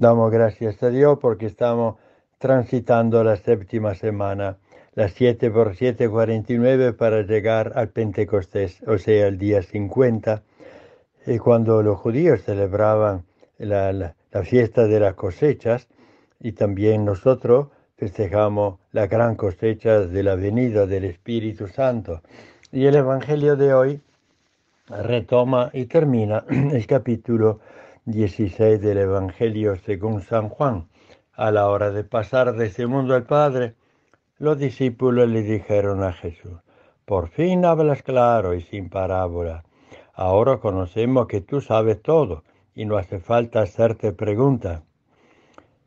Damos gracias a Dios porque estamos transitando la séptima semana, las 7 por 7, 49 para llegar al Pentecostés, o sea, el día 50, y eh, cuando los judíos celebraban la, la fiesta de las cosechas y también nosotros festejamos la gran cosecha de la venida del Espíritu Santo. Y el Evangelio de hoy retoma y termina el capítulo 16 del Evangelio según San Juan. A la hora de pasar de este mundo al Padre, los discípulos le dijeron a Jesús, por fin hablas claro y sin parábola. Ahora conocemos que tú sabes todo y no hace falta hacerte preguntas.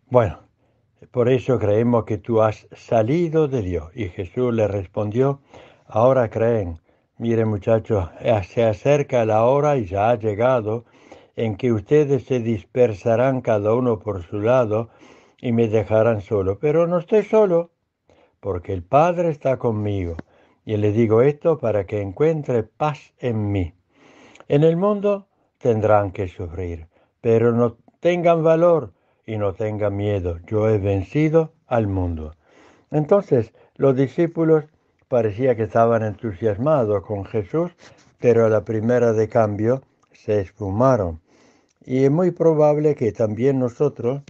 Bueno, por eso creemos que tú has salido de Dios. Y Jesús le respondió, ahora creen. Mire muchachos, se acerca la hora y ya ha llegado en que ustedes se dispersarán cada uno por su lado y me dejarán solo. Pero no estoy solo, porque el Padre está conmigo. Y le digo esto para que encuentre paz en mí. En el mundo tendrán que sufrir, pero no tengan valor y no tengan miedo. Yo he vencido al mundo. Entonces los discípulos parecía que estaban entusiasmados con Jesús, pero a la primera de cambio se esfumaron. Y es muy probable que también nosotros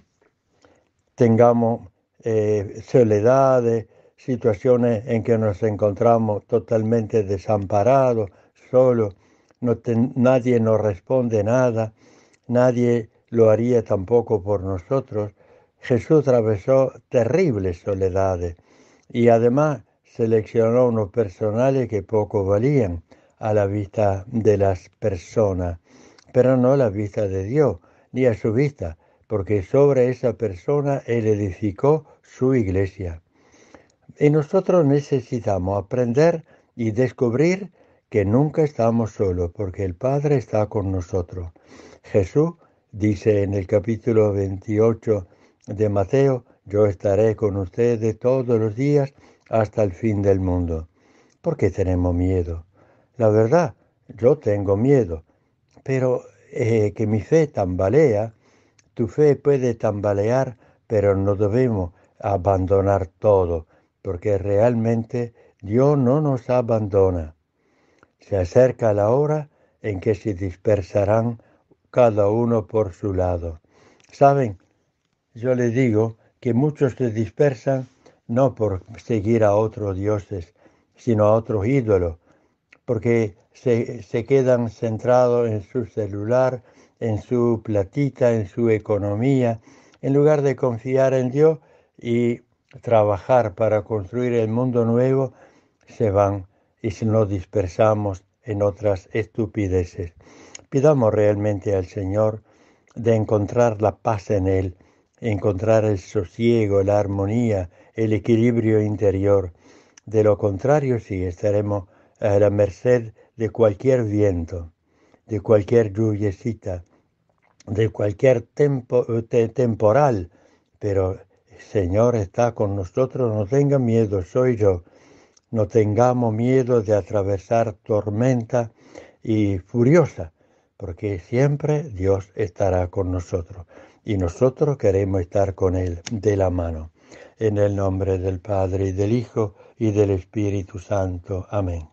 tengamos eh, soledades, situaciones en que nos encontramos totalmente desamparados, solos, nadie nos responde nada, nadie lo haría tampoco por nosotros. Jesús atravesó terribles soledades y además seleccionó unos personales que poco valían a la vista de las personas pero no la vista de Dios, ni a su vista, porque sobre esa persona Él edificó su iglesia. Y nosotros necesitamos aprender y descubrir que nunca estamos solos, porque el Padre está con nosotros. Jesús dice en el capítulo 28 de Mateo, yo estaré con ustedes todos los días hasta el fin del mundo. ¿Por qué tenemos miedo? La verdad, yo tengo miedo, pero eh, que mi fe tambalea, tu fe puede tambalear, pero no debemos abandonar todo, porque realmente Dios no nos abandona. Se acerca la hora en que se dispersarán cada uno por su lado. Saben, yo les digo que muchos se dispersan no por seguir a otros dioses, sino a otros ídolos, porque se, quedan centrados en su celular, en su platita, en su economía, en lugar de confiar en Dios y trabajar para construir el mundo nuevo, se van y nos dispersamos en otras estupideces. Pidamos realmente al Señor de encontrar la paz en Él, encontrar el sosiego, la armonía, el equilibrio interior. De lo contrario, sí, estaremos a la merced de cualquier viento, de cualquier lluviecita, de cualquier tempo, eh, temporal, pero Señor está con nosotros, no tenga miedo, soy yo. No tengamos miedo de atravesar tormenta y furiosa, porque siempre Dios estará con nosotros y nosotros queremos estar con Él de la mano. En el nombre del Padre y del Hijo y del Espíritu Santo. Amén.